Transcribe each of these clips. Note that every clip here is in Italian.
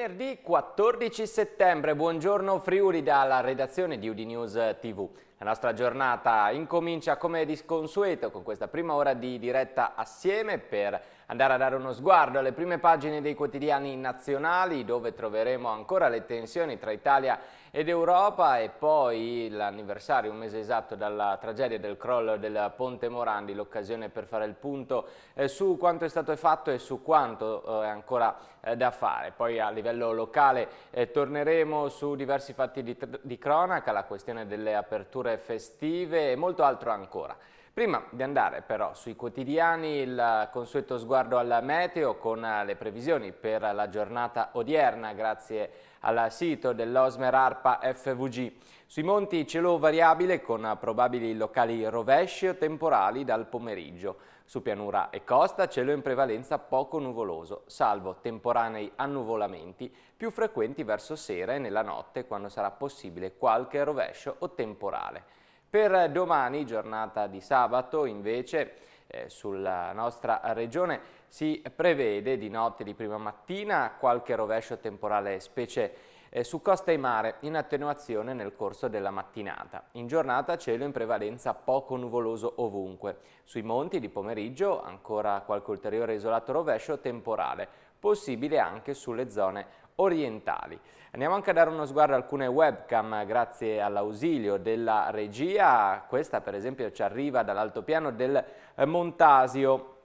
Venerdì 14 settembre, buongiorno Friuli dalla redazione di Udinews TV. La nostra giornata incomincia come di consueto con questa prima ora di diretta assieme per andare a dare uno sguardo alle prime pagine dei quotidiani nazionali dove troveremo ancora le tensioni tra Italia ed Europa e poi l'anniversario, un mese esatto dalla tragedia del crollo del Ponte Morandi, l'occasione per fare il punto eh, su quanto è stato fatto e su quanto eh, è ancora eh, da fare. Poi a livello locale eh, torneremo su diversi fatti di, di cronaca, la questione delle aperture festive e molto altro ancora. Prima di andare però sui quotidiani il consueto sguardo al meteo con eh, le previsioni per la giornata odierna grazie al sito dell'Osmer ARPA FVG. Sui monti cielo variabile con probabili locali rovesci o temporali dal pomeriggio. Su pianura e costa cielo in prevalenza poco nuvoloso, salvo temporanei annuvolamenti più frequenti verso sera e nella notte quando sarà possibile qualche rovescio o temporale. Per domani, giornata di sabato, invece, eh, sulla nostra regione si prevede di notte di prima mattina qualche rovescio temporale, specie eh, su costa e mare, in attenuazione nel corso della mattinata. In giornata cielo in prevalenza poco nuvoloso ovunque. Sui monti di pomeriggio ancora qualche ulteriore isolato rovescio temporale, possibile anche sulle zone orientali. Andiamo anche a dare uno sguardo a alcune webcam grazie all'ausilio della regia, questa per esempio ci arriva dall'altopiano del Montasio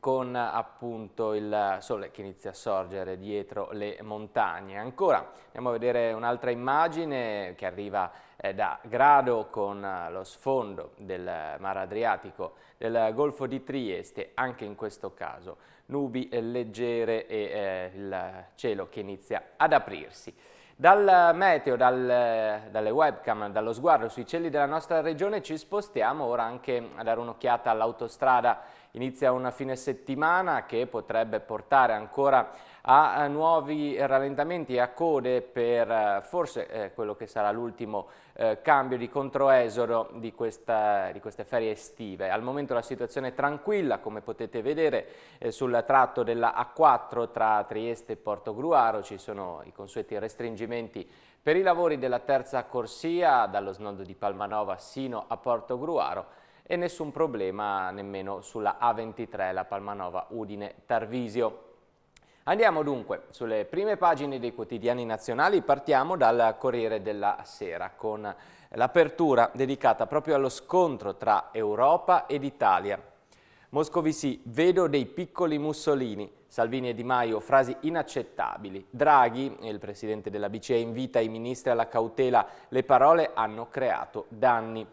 con appunto il sole che inizia a sorgere dietro le montagne. Ancora andiamo a vedere un'altra immagine che arriva eh, da Grado con eh, lo sfondo del Mar Adriatico, del Golfo di Trieste, anche in questo caso nubi eh, leggere e eh, il cielo che inizia ad aprirsi. Dal meteo, dal, dalle webcam, dallo sguardo sui cieli della nostra regione ci spostiamo ora anche a dare un'occhiata all'autostrada inizia un fine settimana che potrebbe portare ancora a eh, nuovi rallentamenti e a code per eh, forse eh, quello che sarà l'ultimo eh, cambio di controesoro di, questa, di, queste ferie estive. Al momento la situazione è tranquilla, come potete vedere eh, sul tratto della A4 tra Trieste e Porto Gruaro ci sono i consueti restringimenti per i lavori della terza corsia dallo snodo di Palmanova sino a Porto Gruaro e nessun problema nemmeno sulla A23, la Palmanova Udine-Tarvisio. Andiamo dunque sulle prime pagine dei quotidiani nazionali, partiamo dal Corriere della Sera con l'apertura dedicata proprio allo scontro tra Europa ed Italia. Moscovici, vedo dei piccoli Mussolini, Salvini e Di Maio, frasi inaccettabili. Draghi, il presidente della BCE, invita i ministri alla cautela, le parole hanno creato danni.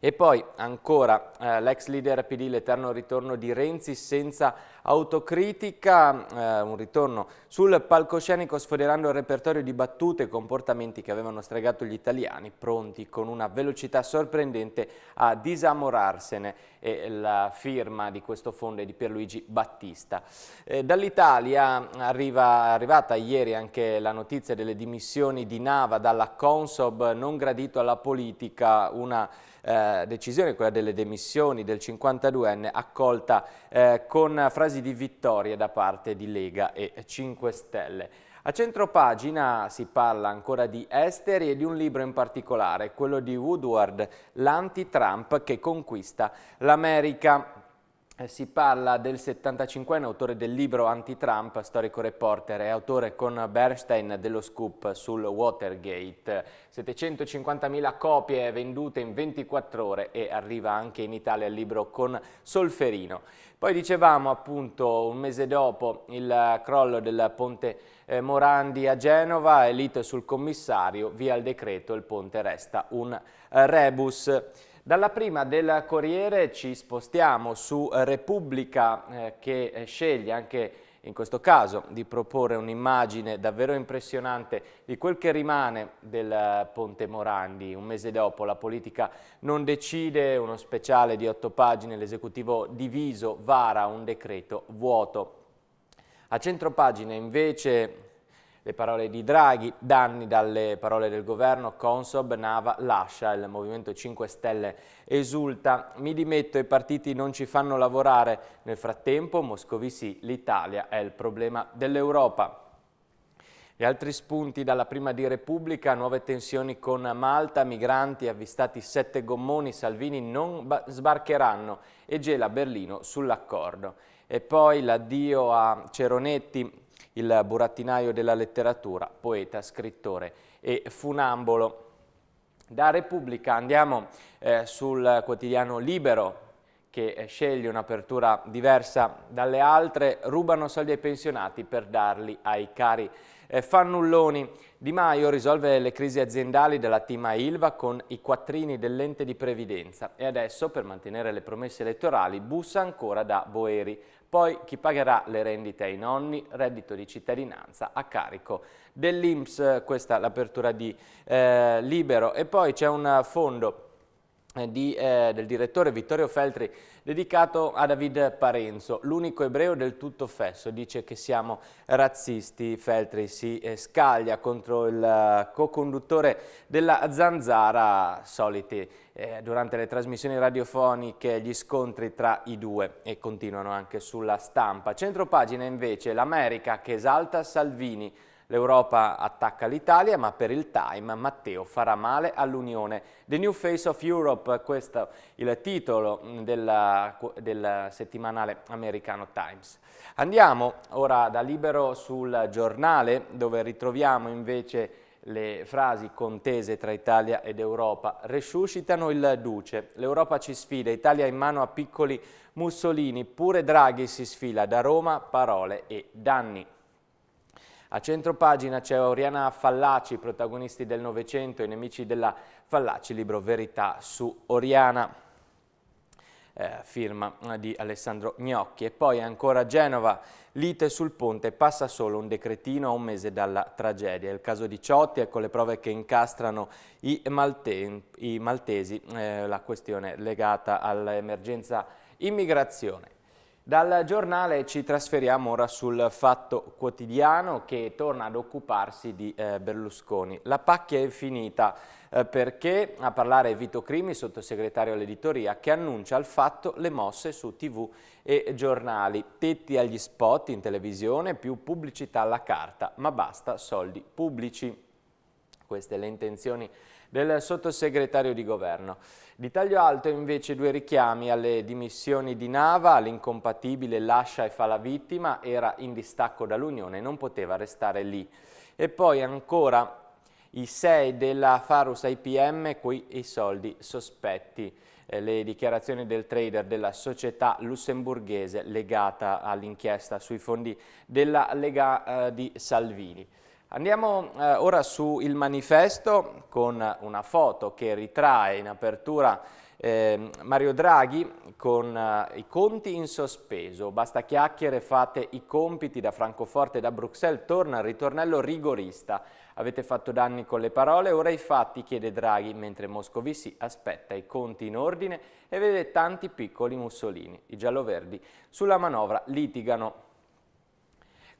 E poi ancora eh, l'ex leader PD, l'eterno ritorno di Renzi senza autocritica, eh, un ritorno sul palcoscenico sfoderando il repertorio di battute e comportamenti che avevano stregato gli italiani, pronti con una velocità sorprendente a disamorarsene e la firma di questo fondo è di Pierluigi Battista. Eh, Dall'Italia arriva, arrivata ieri anche la notizia delle dimissioni di Nava dalla Consob non gradito alla politica, una eh, decisione, quella delle demissioni del 52enne, accolta eh, con frasi di vittoria da parte di Lega e 5 Stelle. A centro pagina si parla ancora di esteri e di un libro in particolare, quello di Woodward, l'anti-Trump che conquista l'America. Eh, si parla del 75enne autore del libro Anti-Trump, storico reporter e autore con Bernstein dello scoop sul Watergate. 750.000 copie vendute in 24 ore e arriva anche in Italia il libro con Solferino. Poi dicevamo appunto un mese dopo il crollo del ponte eh, Morandi a Genova, elite sul commissario, via il decreto, il ponte resta un eh, rebus. Dalla prima del Corriere ci spostiamo su eh, Repubblica eh, che eh, sceglie anche in questo caso di proporre un'immagine davvero impressionante di quel che rimane del eh, Ponte Morandi. Un mese dopo la politica non decide, uno speciale di otto pagine, l'esecutivo diviso vara un decreto vuoto. A centro centropagine invece le parole di Draghi, danni dalle parole del governo, Consob, Nava lascia, il Movimento 5 Stelle esulta, mi dimetto, i partiti non ci fanno lavorare. Nel frattempo Moscovici, l'Italia è il problema dell'Europa. Gli altri spunti dalla prima di Repubblica, nuove tensioni con Malta, migranti avvistati sette gommoni, Salvini non sbarcheranno e gela Berlino sull'accordo. E poi l'addio a Ceronetti, il burattinaio della letteratura, poeta, scrittore e funambolo. Da Repubblica andiamo eh, sul quotidiano Libero che eh, sceglie un'apertura diversa dalle altre, rubano soldi ai pensionati per darli ai cari eh, fannulloni. Di Maio risolve le crisi aziendali della team Ilva con i quattrini dell'ente di previdenza e adesso, per mantenere le promesse elettorali, bussa ancora da Boeri. Poi chi pagherà le rendite ai nonni, reddito di cittadinanza a carico dell'Inps, questa è l'apertura di eh, Libero. E poi c'è un fondo eh, di, eh, del direttore Vittorio Feltri dedicato a David Parenzo, l'unico ebreo del tutto fesso, dice che siamo razzisti, Feltri si eh, scaglia contro il eh, co-conduttore della Zanzara, soliti eh, durante le trasmissioni radiofoniche gli scontri tra i due e continuano anche sulla stampa. Centro pagina invece l'America che esalta Salvini, L'Europa attacca l'Italia, ma per il Time Matteo farà male all'Unione. The New Face of Europe, questo è il titolo della, del settimanale americano Times. Andiamo ora da Libero sul giornale, dove ritroviamo invece le frasi contese tra Italia ed Europa resuscitano il duce. L'Europa ci sfida, Italia in mano a piccoli Mussolini, pure Draghi si sfila, da Roma parole e danni. A centro pagina c'è Oriana Fallaci, protagonisti del Novecento, i nemici della Fallaci, libro Verità su Oriana. Eh, firma di Alessandro Gnocchi. E poi ancora Genova, lite sul ponte, passa solo un decretino a un mese dalla tragedia. Il caso di Ciotti, ecco le prove che incastrano i, malte i maltesi, eh, la questione legata all'emergenza immigrazione. Dal giornale ci trasferiamo ora sul Fatto Quotidiano che torna ad occuparsi di eh, Berlusconi. La pacchia è finita eh, perché a parlare Vito Crimi, sottosegretario all'editoria, che annuncia al fatto le mosse su tv e giornali. Tetti agli spot in televisione, più pubblicità alla carta, ma basta soldi pubblici. Queste le intenzioni del sottosegretario di governo. Di taglio alto invece due richiami alle dimissioni di Nava, l'incompatibile lascia e fa la vittima, era in distacco dall'Unione e non poteva restare lì. E poi ancora i sei della Farus IPM, qui i soldi sospetti. Eh, le dichiarazioni del trader della società lussemburghese legata all'inchiesta sui fondi della Lega eh, di Salvini. Andiamo eh, ora su Il Manifesto con una foto che ritrae in apertura eh, Mario Draghi con eh, i conti in sospeso, basta chiacchiere, fate i compiti da Francoforte e da Bruxelles, torna il ritornello rigorista. Avete fatto danni con le parole, ora i fatti, chiede Draghi, mentre Moscovici aspetta i conti in ordine e vede tanti piccoli Mussolini. I giallo-verdi sulla manovra litigano.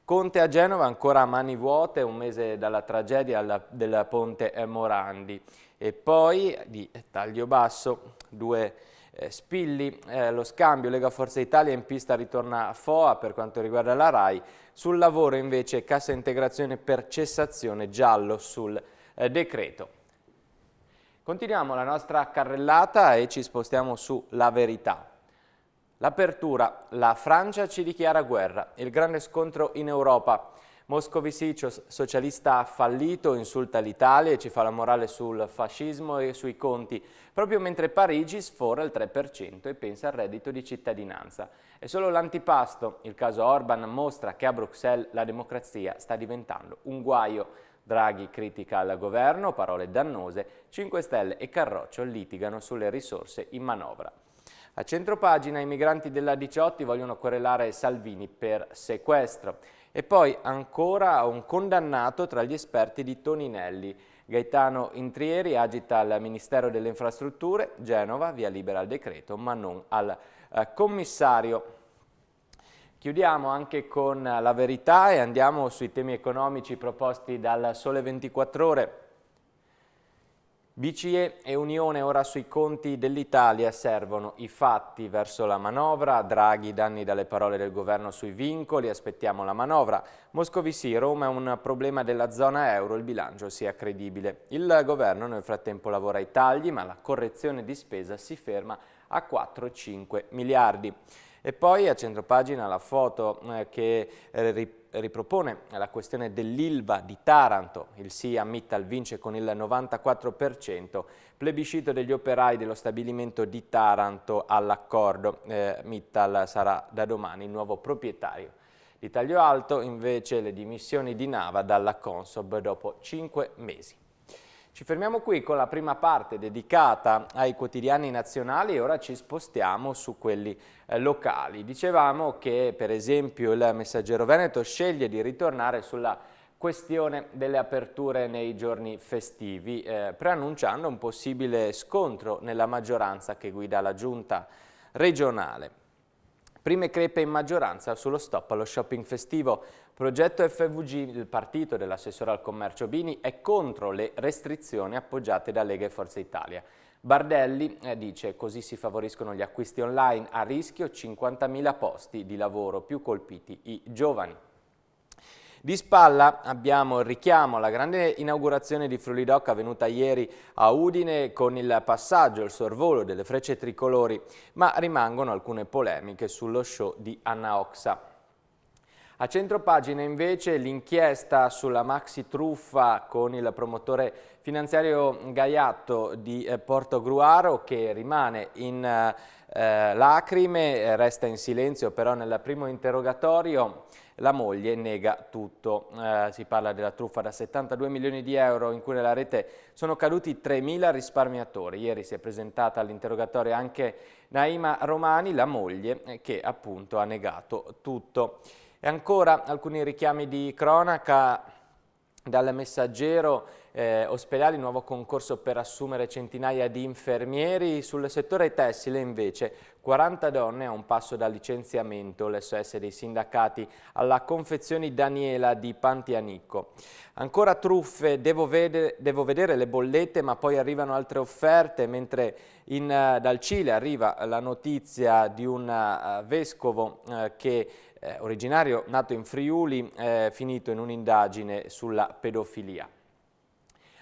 Conte a Genova ancora a mani vuote, un mese dalla tragedia alla, del ponte Morandi. E poi di taglio basso, due eh, spilli, eh, lo scambio Lega Forza Italia in pista ritorna a FOA per quanto riguarda la RAI. Sul lavoro invece cassa integrazione per cessazione giallo sul eh, decreto. Continuiamo la nostra carrellata e ci spostiamo su La Verità. L'apertura, la Francia ci dichiara guerra, il grande scontro in Europa. Moscovici, socialista fallito, insulta l'Italia e ci fa la morale sul fascismo e sui conti, proprio mentre Parigi sfora il 3% e pensa al reddito di cittadinanza. È solo l'antipasto, il caso Orban mostra che a Bruxelles la democrazia sta diventando un guaio. Draghi critica al governo, parole dannose, 5 Stelle e Carroccio litigano sulle risorse in manovra. A centropagina i migranti della 18 vogliono querelare Salvini per sequestro. E poi ancora un condannato tra gli esperti di Toninelli. Gaetano Intrieri agita al Ministero delle Infrastrutture, Genova, via libera al decreto, ma non al eh, commissario. Chiudiamo anche con la verità e andiamo sui temi economici proposti dal Sole 24 Ore. BCE e Unione ora sui conti dell'Italia servono i fatti verso la manovra, Draghi danni dalle parole del governo sui vincoli, aspettiamo la manovra. Moscovici, Roma è un problema della zona euro, il bilancio sia credibile. Il governo nel frattempo lavora ai tagli ma la correzione di spesa si ferma a 4-5 miliardi. E poi a centropagina la foto eh, che eh, riporta ripropone la questione dell'Ilva di Taranto. Il sì a Mittal vince con il 94%, plebiscito degli operai dello stabilimento di Taranto all'accordo. Eh, Mittal sarà da domani il nuovo proprietario. Di taglio alto invece le dimissioni di Nava dalla Consob dopo 5 mesi. Ci fermiamo qui con la prima parte dedicata ai quotidiani nazionali e ora ci spostiamo su quelli eh, locali. Dicevamo che per esempio il Messaggero Veneto sceglie di ritornare sulla questione delle aperture nei giorni festivi, eh, preannunciando un possibile scontro nella maggioranza che guida la giunta regionale. Prime crepe in maggioranza sullo stop allo shopping festivo. Progetto FVG, il partito dell'assessore al commercio Bini, è contro le restrizioni appoggiate da Lega e Forza Italia. Bardelli eh, dice così si favoriscono gli acquisti online, a rischio 50.000 posti di lavoro, più colpiti i giovani. Di spalla abbiamo il richiamo alla grande inaugurazione di Friulidoc avvenuta ieri a Udine con il passaggio, il sorvolo delle frecce tricolori, ma rimangono alcune polemiche sullo show di Anna Oxa. A centropagina invece l'inchiesta sulla maxi truffa con il promotore finanziario Gaiatto di eh, Porto Gruaro che rimane in eh, eh lacrime, eh, resta in silenzio però nel primo interrogatorio la moglie nega tutto. Eh, si parla della truffa da 72 milioni di euro in cui nella rete sono caduti 3.000 risparmiatori. Ieri si è presentata all'interrogatorio anche Naima Romani, la moglie, che appunto ha negato tutto. E ancora alcuni richiami di cronaca dal messaggero eh, ospedali, nuovo concorso per assumere centinaia di infermieri. Sul settore tessile invece 40 donne a un passo dal licenziamento, l'SS dei sindacati alla confezioni Daniela di Pantianicco. Ancora truffe, devo, vede, devo vedere le bollette ma poi arrivano altre offerte, mentre in, eh, dal Cile arriva la notizia di un uh, vescovo uh, che eh, originario nato in Friuli, eh, finito in un'indagine sulla pedofilia.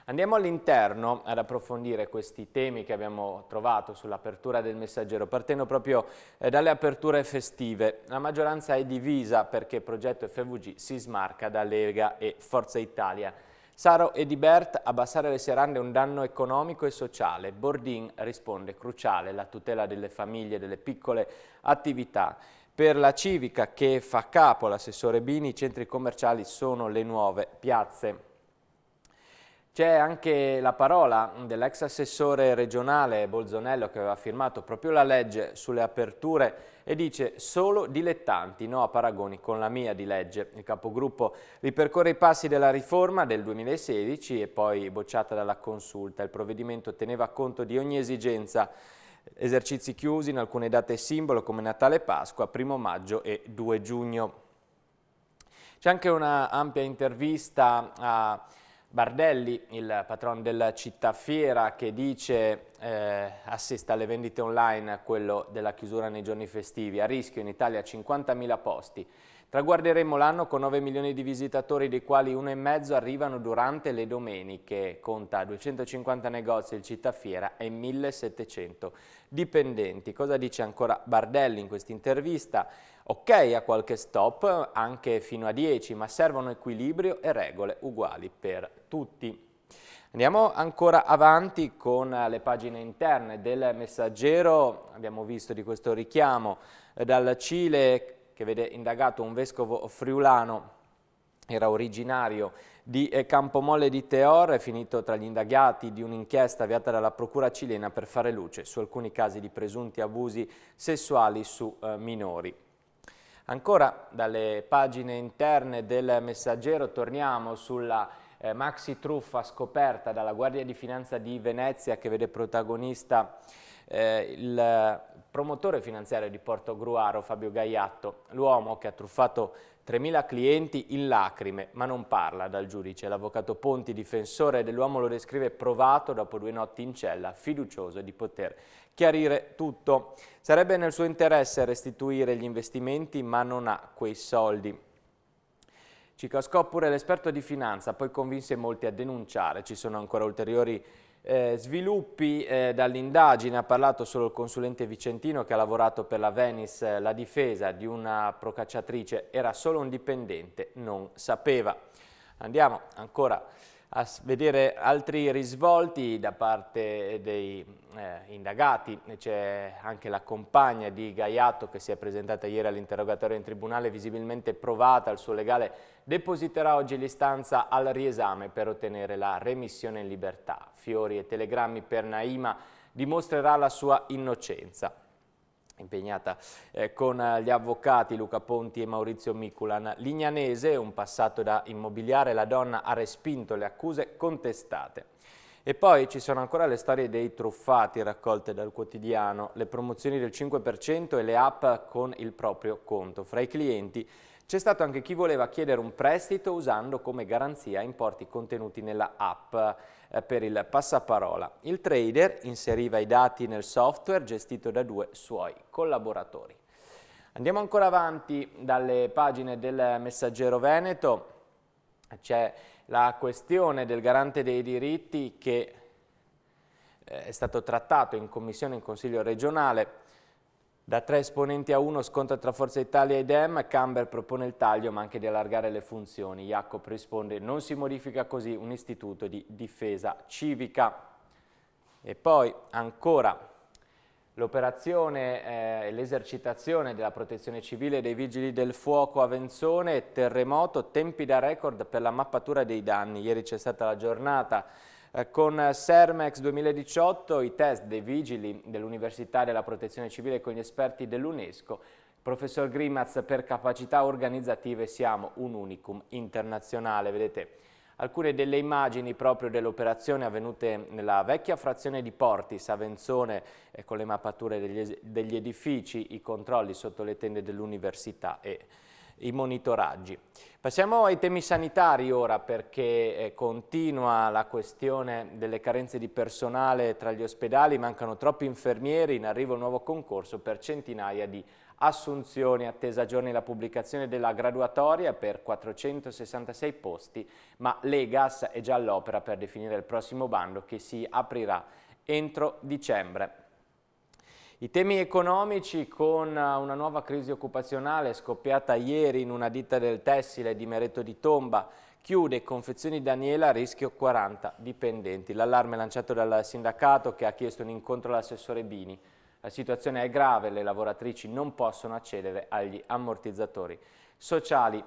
Andiamo all'interno ad approfondire questi temi che abbiamo trovato sull'apertura del messaggero, partendo proprio eh, dalle aperture festive. La maggioranza è divisa perché il Progetto FVG si smarca da Lega e Forza Italia. Saro e Dibert, abbassare le serande è un danno economico e sociale. Bordin risponde, cruciale la tutela delle famiglie e delle piccole attività. Per la civica che fa capo l'assessore Bini, i centri commerciali sono le nuove piazze. C'è anche la parola dell'ex assessore regionale Bolzonello che aveva firmato proprio la legge sulle aperture e dice solo dilettanti, no a paragoni con la mia di legge. Il capogruppo ripercorre i passi della riforma del 2016 e poi bocciata dalla consulta. Il provvedimento teneva conto di ogni esigenza esercizi chiusi in alcune date simbolo come Natale e Pasqua, 1 maggio e 2 giugno. C'è anche un'ampia intervista a Bardelli, il patrono della città fiera, che dice eh, assista alle vendite online quello della chiusura nei giorni festivi, a rischio in Italia 50.000 posti. Traguarderemo l'anno con 9 milioni di visitatori, dei quali 1,5 arrivano durante le domeniche. Conta 250 negozi, il fiera e 1700 dipendenti. Cosa dice ancora Bardelli in questa intervista? Ok a qualche stop, anche fino a 10, ma servono equilibrio e regole uguali per tutti. Andiamo ancora avanti con le pagine interne del messaggero, abbiamo visto di questo richiamo eh, dal Cile che vede indagato un vescovo friulano era originario di eh, Campomolle di Teor, è finito tra gli indagati di un'inchiesta avviata dalla Procura cilena per fare luce su alcuni casi di presunti abusi sessuali su eh, minori. Ancora dalle pagine interne del messaggero torniamo sulla eh, maxi truffa scoperta dalla Guardia di Finanza di Venezia che vede protagonista eh, il promotore finanziario di Porto Gruaro, Fabio Gaiatto, l'uomo che ha truffato 3.000 clienti in lacrime, ma non parla dal giudice. L'avvocato Ponti, difensore dell'uomo, lo descrive provato dopo due notti in cella, fiducioso di poter chiarire tutto. Sarebbe nel suo interesse restituire gli investimenti, ma non ha quei soldi. Cicascò pure l'esperto di finanza, poi convinse molti a denunciare. Ci sono ancora ulteriori eh, sviluppi eh, dall'indagine ha parlato solo il consulente vicentino che ha lavorato per la Venice eh, la difesa di una procacciatrice, era solo un dipendente, non sapeva. Andiamo ancora a vedere altri risvolti da parte dei eh, indagati. C'è anche la compagna di Gaiato che si è presentata ieri all'interrogatorio in tribunale, visibilmente provata, il suo legale depositerà oggi l'istanza al riesame per ottenere la remissione in libertà. Fiori e telegrammi per Naima dimostrerà la sua innocenza impegnata eh, con eh, gli avvocati Luca Ponti e Maurizio Miculan. Lignanese, un passato da immobiliare, la donna ha respinto le accuse contestate. E poi ci sono ancora le storie dei truffati raccolte dal quotidiano, le promozioni del 5% e le app con il proprio conto. Fra i clienti c'è stato anche chi voleva chiedere un prestito usando come garanzia importi contenuti nella app eh, per il passaparola. Il trader inseriva i dati nel software gestito da due suoi collaboratori. Andiamo ancora avanti dalle pagine del Messaggero Veneto. C'è la questione del garante dei diritti che eh, è stato trattato in commissione in Consiglio regionale da tre esponenti a uno scontro tra Forza Italia e Dem, Camber propone il taglio ma anche di allargare le funzioni. Jacopo risponde non si modifica così un istituto di difesa civica. E poi ancora l'operazione eh, e eh, l'esercitazione della protezione civile dei vigili del fuoco a Venzone, terremoto, tempi da record per la mappatura dei danni. Ieri c'è stata la giornata eh, con Sermex 2018 i test dei vigili dell'Università della Protezione Civile con gli esperti dell'UNESCO. Professor Grimaz, per capacità organizzative siamo un unicum internazionale, vedete alcune delle immagini proprio dell'operazione operazioni avvenute nella vecchia frazione di Porti, Savenzone, eh, con le mappature degli, degli edifici, i controlli sotto le tende dell'università e i monitoraggi. Passiamo ai temi sanitari ora perché eh, continua la questione delle carenze di personale tra gli ospedali, mancano troppi infermieri, in arrivo un nuovo concorso per centinaia di assunzioni, attesa giorni la pubblicazione della graduatoria per 466 posti, ma Legas è già all'opera per definire il prossimo bando che si aprirà entro dicembre. I temi economici con eh, una nuova crisi occupazionale scoppiata ieri in una ditta del tessile di Meretto di Tomba chiude confezioni Daniela a rischio 40 dipendenti. L'allarme lanciato dal sindacato che ha chiesto un incontro all'assessore Bini. La situazione è grave, le lavoratrici non possono accedere agli ammortizzatori sociali.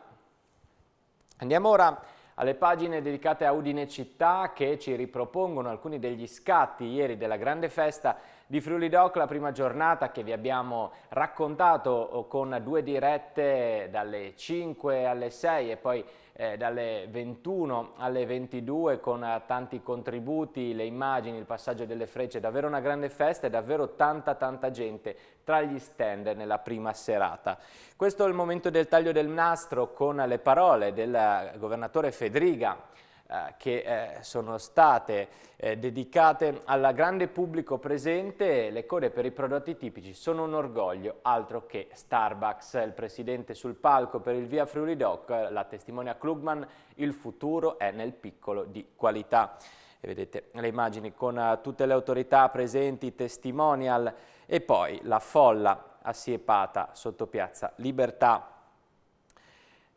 Andiamo ora alle pagine dedicate a Udine Città che ci ripropongono alcuni degli scatti ieri della grande festa di Friuli Doc, la prima giornata che vi abbiamo raccontato oh, con due dirette dalle 5 alle 6 e poi eh, dalle 21 alle 22 con eh, tanti contributi, le immagini, il passaggio delle frecce, davvero una grande festa e davvero tanta tanta gente tra gli stand nella prima serata. Questo è il momento del taglio del nastro con le parole del eh, governatore Federica. Eh, che eh, sono state eh, dedicate al grande pubblico presente, le code per i prodotti tipici sono un orgoglio, altro che Starbucks. Il presidente sul palco per il Via Friuli Doc, la testimonia Klugman, il futuro è nel piccolo di qualità. E vedete le immagini con tutte le autorità presenti, testimonial e poi la folla assiepata sotto piazza Libertà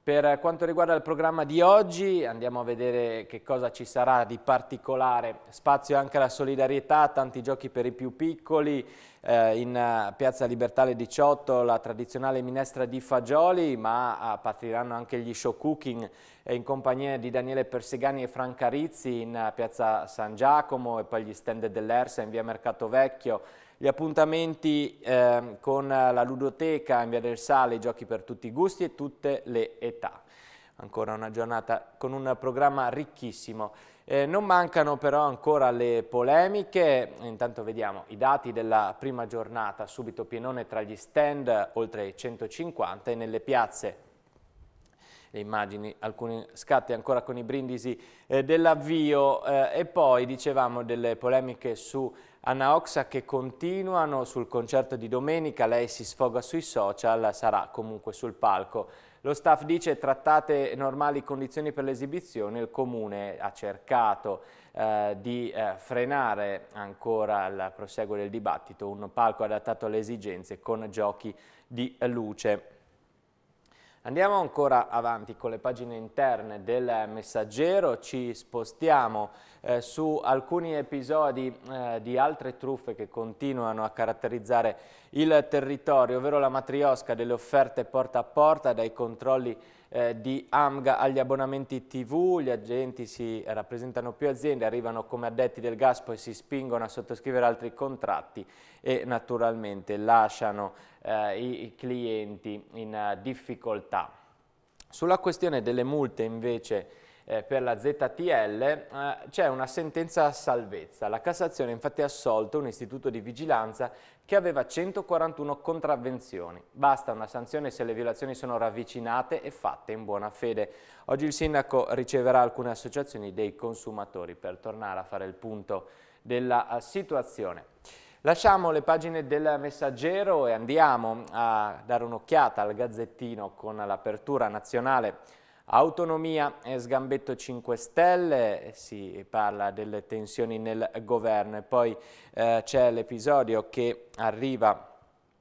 per quanto riguarda il programma di oggi andiamo a vedere che cosa ci sarà di particolare, spazio anche alla solidarietà, tanti giochi per i più piccoli, eh, in eh, Piazza Libertale 18 la tradizionale minestra di fagioli, ma eh, partiranno anche gli show cooking eh, in compagnia di Daniele Persegani e Franca Rizzi in Piazza San Giacomo e poi gli stand dell'Ersa in via Mercato Vecchio gli appuntamenti eh, con la ludoteca in Via del Sale, i giochi per tutti i gusti e tutte le età. Ancora una giornata con un programma ricchissimo. Eh, non mancano però ancora le polemiche, intanto vediamo i dati della prima giornata, subito pienone tra gli stand, oltre 150 e nelle piazze le immagini, alcuni scatti ancora con i brindisi eh, dell'avvio eh, e poi dicevamo delle polemiche su Anna Oxa che continuano sul concerto di domenica, lei si sfoga sui social, sarà comunque sul palco. Lo staff dice trattate normali condizioni per l'esibizione, il comune ha cercato eh, di eh, frenare ancora al proseguo del dibattito un palco adattato alle esigenze con giochi di luce. Andiamo ancora avanti con le pagine interne del messaggero, ci spostiamo eh, su alcuni episodi eh, di altre truffe che continuano a caratterizzare il territorio, ovvero la matriosca delle offerte porta a porta, dai controlli eh, di AMGA agli abbonamenti TV, gli agenti si rappresentano più aziende, arrivano come addetti del gas, poi si spingono a sottoscrivere altri contratti e naturalmente lasciano eh, i, clienti in eh, difficoltà. Sulla questione delle multe invece eh, per la ZTL, eh, c'è una sentenza a salvezza. La Cassazione infatti ha assolto un istituto di vigilanza che aveva 141 contravvenzioni. Basta una sanzione se le violazioni sono ravvicinate e fatte in buona fede. Oggi il sindaco riceverà alcune associazioni dei consumatori per tornare a fare il punto della eh, situazione. Lasciamo le pagine del messaggero e andiamo a dare un'occhiata al gazzettino con l'apertura nazionale Autonomia e sgambetto 5 Stelle, eh, si parla delle tensioni nel governo e poi eh, c'è l'episodio che arriva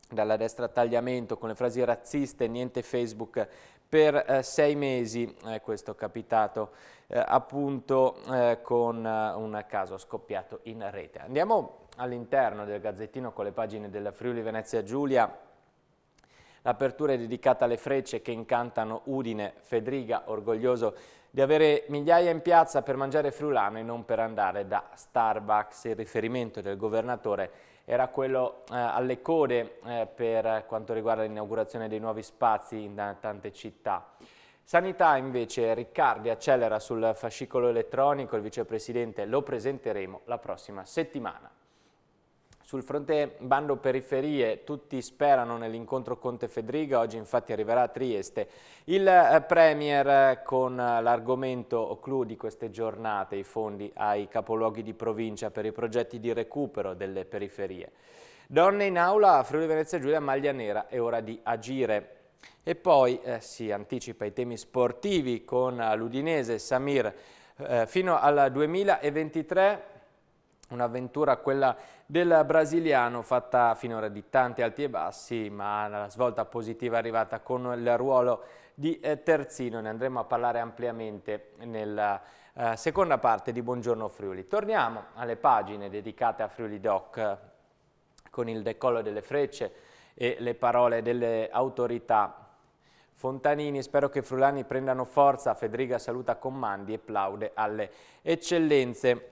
dalla destra a tagliamento con le frasi razziste, niente Facebook per eh, sei mesi, eh, questo è capitato eh, appunto eh, con eh, un caso scoppiato in rete. Andiamo all'interno del Gazzettino con le pagine della Friuli Venezia Giulia L'apertura è dedicata alle frecce che incantano Udine. Fedriga, orgoglioso di avere migliaia in piazza per mangiare friulano e non per andare da Starbucks. Il riferimento del governatore era quello eh, alle code eh, per quanto riguarda l'inaugurazione dei nuovi spazi in tante città. Sanità invece Riccardi accelera sul fascicolo elettronico, il vicepresidente lo presenteremo la prossima settimana. Sul fronte bando periferie tutti sperano nell'incontro Conte-Fedriga, oggi infatti arriverà a Trieste. Il eh, Premier eh, con eh, l'argomento clou di queste giornate, i fondi ai capoluoghi di provincia per i progetti di recupero delle periferie. Donne in aula Friuli Venezia Giulia, maglia nera, è ora di agire. E poi eh, si anticipa i temi sportivi con l'Udinese Samir eh, fino al 2023 Un'avventura, quella del brasiliano, fatta finora di tanti alti e bassi, ma la svolta positiva è arrivata con il ruolo di eh, terzino. Ne andremo a parlare ampiamente nella eh, seconda parte di Buongiorno Friuli. Torniamo alle pagine dedicate a Friuli Doc con il decollo delle frecce e le parole delle autorità Fontanini, spero che i frulani prendano forza, Federica saluta comandi e plaude alle eccellenze.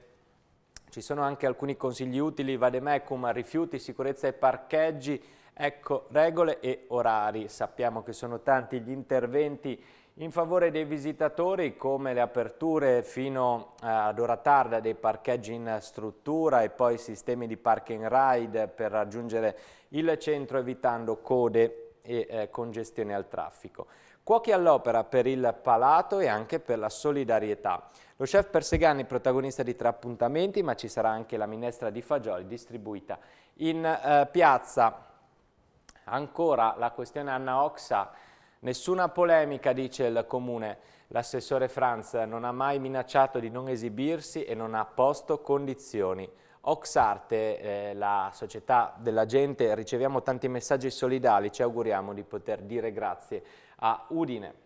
Ci sono anche alcuni consigli utili, vademecum, rifiuti, sicurezza e parcheggi, ecco regole e orari. Sappiamo che sono tanti gli interventi in favore dei visitatori come le aperture fino eh, ad ora tarda dei parcheggi in struttura e poi sistemi di park and ride per raggiungere il centro evitando code e eh, congestione al traffico. Cuochi all'opera per il palato e anche per la solidarietà. Lo chef Persegani è protagonista di tre appuntamenti, ma ci sarà anche la minestra di fagioli distribuita in eh, piazza. Ancora la questione Anna Oxa, nessuna polemica dice il comune. L'assessore Franz non ha mai minacciato di non esibirsi e non ha posto condizioni. Oxarte, eh, la società della gente, riceviamo tanti messaggi solidali, ci auguriamo di poter dire grazie a Udine.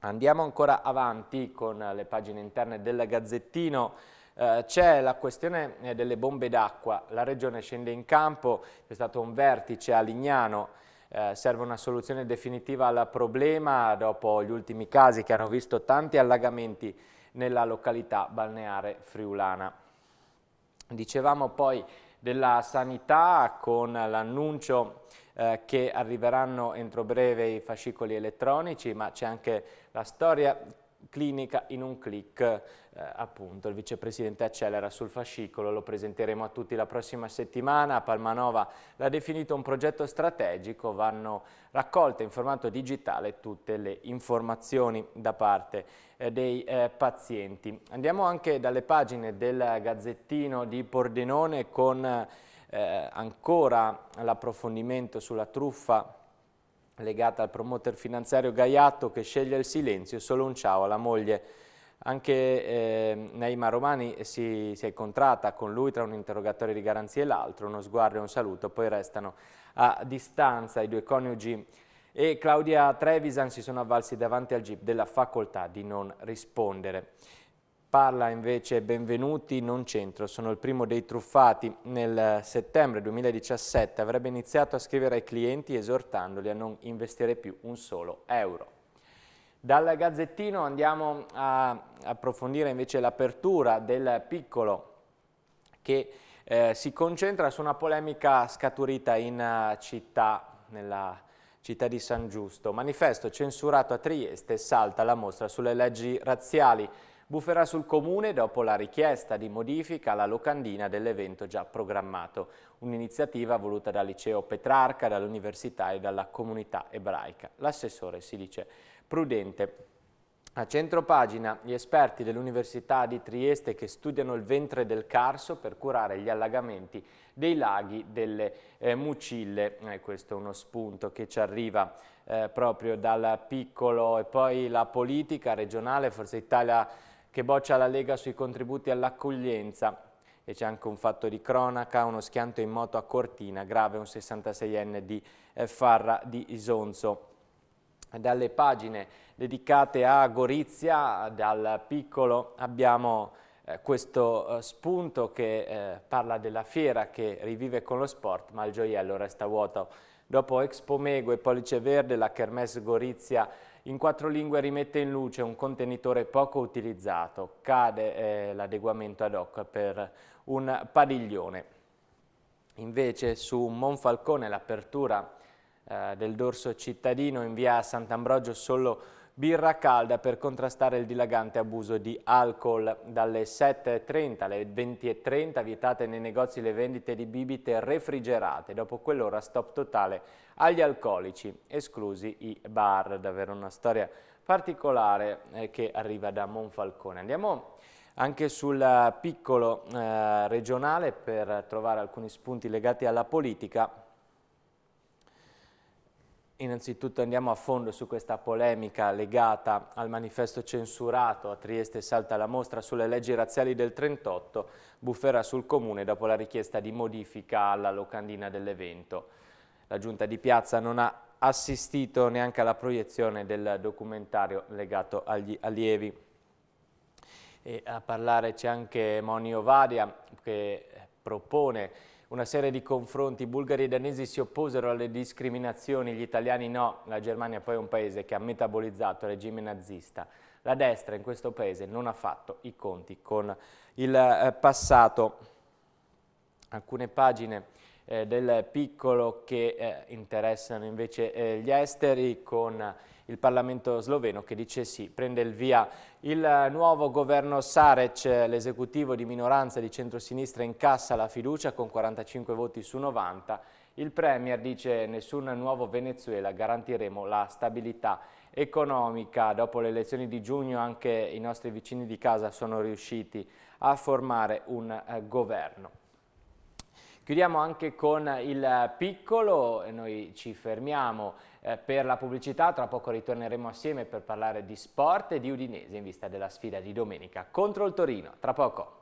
Andiamo ancora avanti con le pagine interne del Gazzettino. Eh, C'è la questione eh, delle bombe d'acqua, la regione scende in campo, c'è stato un vertice a Lignano, eh, serve una soluzione definitiva al problema dopo gli ultimi casi che hanno visto tanti allagamenti nella località balneare friulana. Dicevamo poi della sanità con l'annuncio eh, che arriveranno entro breve i fascicoli elettronici, ma c'è anche la storia clinica in un clic, eh, appunto il vicepresidente accelera sul fascicolo, lo presenteremo a tutti la prossima settimana, Palmanova l'ha definito un progetto strategico, vanno raccolte in formato digitale tutte le informazioni da parte eh, dei eh, pazienti. Andiamo anche dalle pagine del Gazzettino di Pordenone con eh, ancora l'approfondimento sulla truffa legata al promoter finanziario Gaiatto che sceglie il silenzio solo un ciao alla moglie. Anche eh, Naima Romani si, si, è incontrata con lui tra un interrogatorio di garanzie e l'altro, uno sguardo e un saluto, poi restano a distanza i due coniugi e Claudia Trevisan si sono avvalsi davanti al GIP della facoltà di non rispondere. Parla invece Benvenuti non centro, sono il primo dei truffati. Nel settembre 2017 avrebbe iniziato a scrivere ai clienti esortandoli a non investire più un solo euro. Dal Gazzettino andiamo a approfondire invece l'apertura del piccolo che eh, si concentra su una polemica scaturita in eh, città, nella città di San Giusto. Manifesto censurato a Trieste, salta la mostra sulle leggi razziali. Bufferà sul Comune dopo la richiesta di modifica alla locandina dell'evento già programmato, un'iniziativa voluta dal liceo Petrarca, dall'università e dalla comunità ebraica. L'assessore si dice prudente. A centro pagina, gli esperti dell'Università di Trieste che studiano il ventre del Carso per curare gli allagamenti dei laghi delle eh, Mucille. Eh, questo è uno spunto che ci arriva eh, proprio dal piccolo. E poi la politica regionale, Forza Italia che boccia la Lega sui contributi all'accoglienza. E c'è anche un fatto di cronaca, uno schianto in moto a Cortina, grave un 66enne di eh, Farra di Isonzo. Dalle pagine dedicate a Gorizia, dal piccolo, abbiamo eh, questo eh, spunto che eh, parla della fiera che rivive con lo sport, ma il gioiello resta vuoto. Dopo Expo Mego e Pollice Verde, la Kermesse Gorizia in quattro lingue rimette in luce un contenitore poco utilizzato, cade eh, l'adeguamento ad hoc per un padiglione. Invece su Monfalcone l'apertura eh, del dorso cittadino in via Sant'Ambrogio solo birra calda per contrastare il dilagante abuso di alcol. Dalle 7.30 alle 20.30 vietate nei negozi le vendite di bibite refrigerate, dopo quell'ora stop totale agli alcolici, esclusi i bar. Davvero una storia particolare eh, che arriva da Monfalcone. Andiamo anche sul eh, piccolo eh, regionale per trovare alcuni spunti legati alla politica Innanzitutto andiamo a fondo su questa polemica legata al manifesto censurato a Trieste salta la mostra sulle leggi razziali del 38, bufera sul comune dopo la richiesta di modifica alla locandina dell'evento. La giunta di piazza non ha assistito neanche alla proiezione del documentario legato agli allievi. E a parlare c'è anche Monio Vadia che propone una serie di confronti, i bulgari e i danesi si opposero alle discriminazioni, gli italiani no. La Germania è poi un paese che ha metabolizzato il regime nazista. La destra in questo paese non ha fatto i conti con il eh, passato. Alcune pagine eh, del piccolo che eh, interessano invece eh, gli esteri con il Parlamento sloveno che dice sì, prende il via. Il eh, nuovo governo Sarec, eh, l'esecutivo di minoranza di centrosinistra, incassa la fiducia con 45 voti su 90. Il Premier dice nessun nuovo Venezuela, garantiremo la stabilità economica. Dopo le elezioni di giugno anche i nostri vicini di casa sono riusciti a formare un eh, governo. Chiudiamo anche con il eh, piccolo, noi ci fermiamo eh, per la pubblicità, tra poco ritorneremo assieme per parlare di sport e di Udinese in vista della sfida di domenica contro il Torino. Tra poco.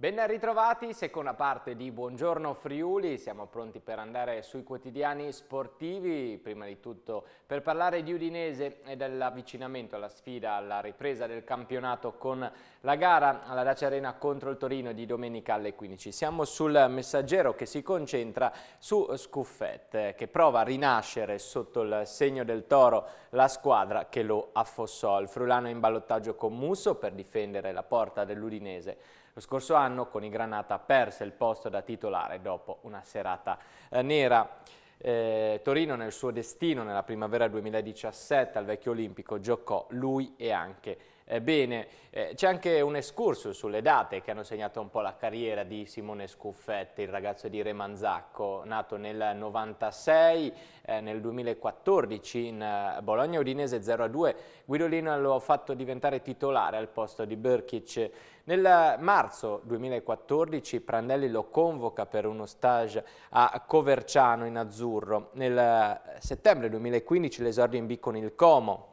Ben ritrovati, seconda parte di Buongiorno Friuli, siamo pronti per andare sui quotidiani sportivi, prima di tutto per parlare di Udinese e dell'avvicinamento alla sfida, alla ripresa del campionato con la gara alla Dacia Arena contro il Torino di domenica alle 15. Siamo sul messaggero che si concentra su Scuffet, che prova a rinascere sotto il segno del toro la squadra che lo affossò. Il Frulano è in ballottaggio con Musso per difendere la porta dell'Udinese lo scorso anno con i Granata perse il posto da titolare dopo una serata eh, nera. Eh, Torino nel suo destino nella primavera 2017 al vecchio olimpico giocò lui e anche eh, bene, eh, c'è anche un escursus sulle date che hanno segnato un po' la carriera di Simone Scuffetti, il ragazzo di Remanzacco, nato nel 96, eh, nel 2014 in eh, Bologna Udinese 0-2. Guidolino lo ha fatto diventare titolare al posto di Berkic. Nel marzo 2014 Prandelli lo convoca per uno stage a Coverciano in azzurro. Nel eh, settembre 2015 l'esordio in B con il Como,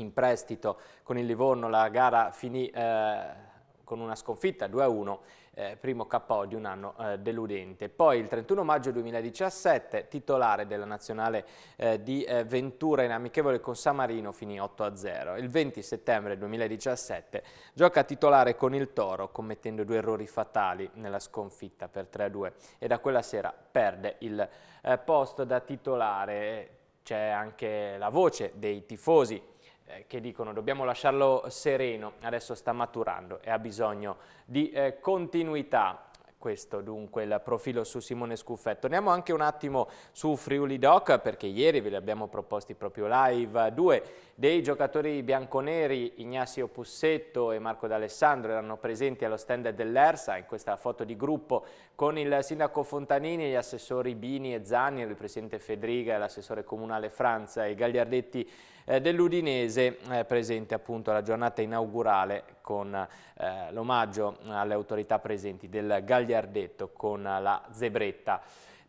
in prestito con il Livorno, la gara finì eh, con una sconfitta 2-1 eh, primo KO di un anno eh, deludente. Poi il 31 maggio 2017 titolare della nazionale eh, di eh, Ventura in amichevole con San Marino, finì 8-0. Il 20 settembre 2017 gioca titolare con il Toro commettendo due errori fatali nella sconfitta per 3-2 e da quella sera perde il eh, posto da titolare. C'è anche la voce dei tifosi eh, che dicono dobbiamo lasciarlo sereno, adesso sta maturando e ha bisogno di eh, continuità. Questo dunque il profilo su Simone Scuffetto. Torniamo anche un attimo su Friuli Doc perché ieri ve li abbiamo proposti proprio live. Due dei giocatori bianconeri Ignazio Pussetto e Marco D'Alessandro erano presenti allo stand dell'ERSA in questa foto di gruppo con il sindaco Fontanini, gli assessori Bini e Zanni, il presidente Fedriga e l'assessore comunale Franza e Gagliardetti eh, dell'Udinese eh, presente appunto alla giornata inaugurale con eh, l'omaggio alle autorità presenti del Gagliardetto con la zebretta.